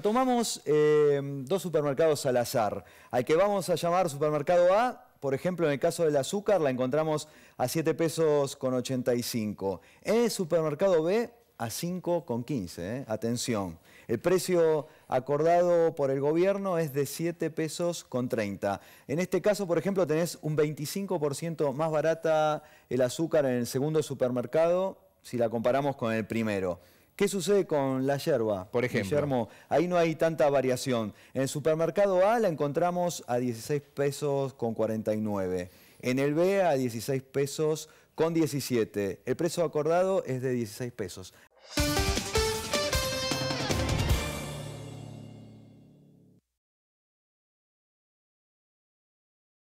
tomamos em, dos supermercados al azar, al que vamos a llamar supermercado A, por ejemplo, en el caso del azúcar la encontramos a 7 pesos con 85. En el supermercado B a 5 con 15, eh. atención. El precio acordado por el gobierno es de 7 pesos con 30. En este caso, por ejemplo, tenés un 25% más barata el azúcar en el segundo supermercado si la comparamos con el primero. ¿Qué sucede con la yerba? Por ejemplo. ahí no hay tanta variación. En el supermercado A la encontramos a 16 pesos con 49. En el B a 16 pesos con 17. El precio acordado es de 16 pesos.